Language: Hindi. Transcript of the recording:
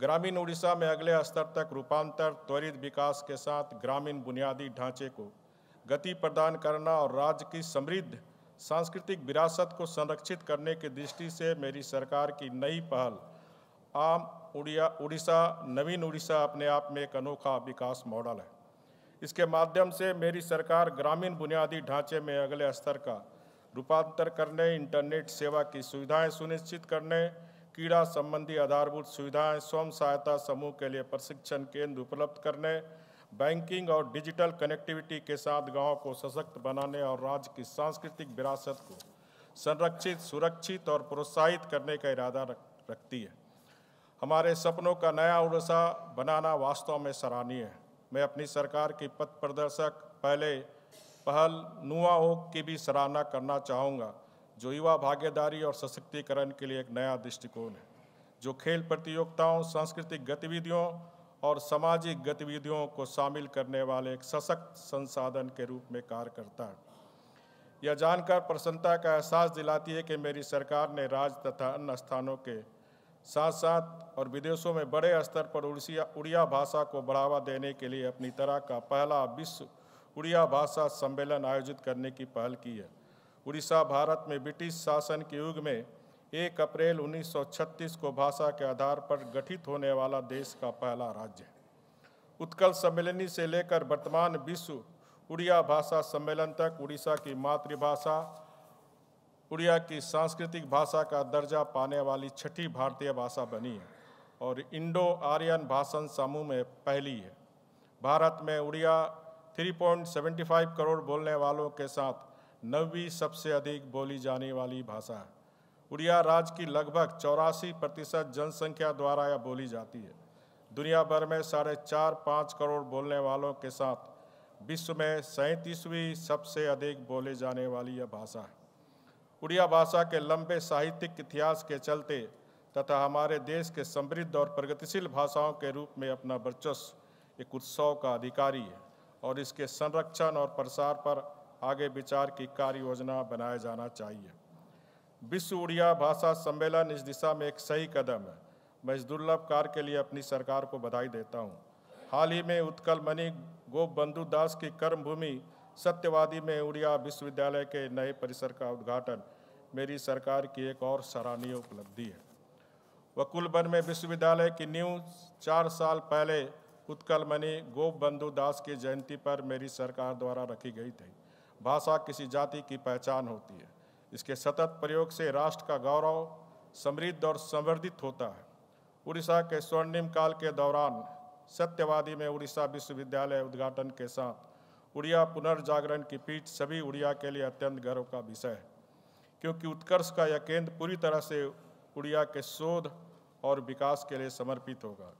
ग्रामीण उड़ीसा में अगले स्तर तक रूपांतर त्वरित विकास के साथ ग्रामीण बुनियादी ढांचे को गति प्रदान करना और राज्य की समृद्ध सांस्कृतिक विरासत को संरक्षित करने की दृष्टि से मेरी सरकार की नई पहल आम उड़िया उड़ीसा नवीन उड़ीसा अपने आप में एक अनोखा विकास मॉडल है इसके माध्यम से मेरी सरकार ग्रामीण बुनियादी ढांचे में अगले स्तर का रूपांतर करने इंटरनेट सेवा की सुविधाएं सुनिश्चित करने कीड़ा संबंधी आधारभूत सुविधाएं स्वयं सहायता समूह के लिए प्रशिक्षण केंद्र उपलब्ध करने बैंकिंग और डिजिटल कनेक्टिविटी के साथ गाँव को सशक्त बनाने और राज्य की सांस्कृतिक विरासत को संरक्षित सुरक्षित और प्रोत्साहित करने का इरादा रख, रखती है हमारे सपनों का नया उड़सा बनाना वास्तव में सराहनीय है मैं अपनी सरकार की पथ प्रदर्शक पहले पहल नुआ ओक की भी सराहना करना चाहूँगा जो युवा भागीदारी और सशक्तिकरण के लिए एक नया दृष्टिकोण है जो खेल प्रतियोगिताओं सांस्कृतिक गतिविधियों और सामाजिक गतिविधियों को शामिल करने वाले एक सशक्त संसाधन के रूप में कार्य करता है यह जानकर प्रसन्नता का एहसास दिलाती है कि मेरी सरकार ने राज्य तथा अन्य स्थानों के साथ साथ और विदेशों में बड़े स्तर पर उड़िया उड़िया भाषा को बढ़ावा देने के लिए अपनी तरह का पहला विश्व उड़िया भाषा सम्मेलन आयोजित करने की पहल की है उड़ीसा भारत में ब्रिटिश शासन के युग में 1 अप्रैल 1936 को भाषा के आधार पर गठित होने वाला देश का पहला राज्य है उत्कल सम्मेलनी से लेकर वर्तमान विश्व उड़िया भाषा सम्मेलन तक उड़ीसा की मातृभाषा उड़िया की सांस्कृतिक भाषा का दर्जा पाने वाली छठी भारतीय भाषा बनी है और इंडो आर्यन भाषण समूह में पहली है भारत में उड़िया 3.75 करोड़ बोलने वालों के साथ नवी सबसे अधिक बोली जाने वाली भाषा है उड़िया राज्य की लगभग चौरासी प्रतिशत जनसंख्या द्वारा यह बोली जाती है दुनिया भर में साढ़े चार पाँच करोड़ बोलने वालों के साथ विश्व में सैंतीसवीं सबसे अधिक बोले जाने वाली यह भाषा है उड़िया भाषा के लंबे साहित्यिक इतिहास के चलते तथा हमारे देश के समृद्ध और प्रगतिशील भाषाओं के रूप में अपना वर्चस्व एक उत्सव का अधिकारी है और इसके संरक्षण और प्रसार पर आगे विचार की कार्य योजना बनाया जाना चाहिए विश्व उड़िया भाषा सम्मेलन इस दिशा में एक सही कदम है मैं इस दुर्लभ कार्य के लिए अपनी सरकार को बधाई देता हूँ हाल ही में उत्कल मणि गोप बंधु दास की कर्मभूमि सत्यवादी में उड़िया विश्वविद्यालय के नए परिसर का उद्घाटन मेरी सरकार की एक और सराहनीय उपलब्धि है वकुलबन में विश्वविद्यालय की न्यू चार साल पहले उत्कल मणि गोप बंधु दास की जयंती पर मेरी सरकार द्वारा रखी गई थी भाषा किसी जाति की पहचान होती है इसके सतत प्रयोग से राष्ट्र का गौरव समृद्ध और संवर्धित होता है उड़ीसा के स्वर्णिम काल के दौरान सत्यवादी में उड़ीसा विश्वविद्यालय उद्घाटन के साथ उड़िया पुनर्जागरण की पीठ सभी उड़िया के लिए अत्यंत गर्व का विषय है क्योंकि उत्कर्ष का यह केंद्र पूरी तरह से उड़िया के शोध और विकास के लिए समर्पित होगा